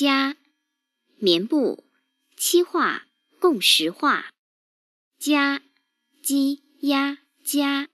加棉布，漆画共十画，加鸡鸭加。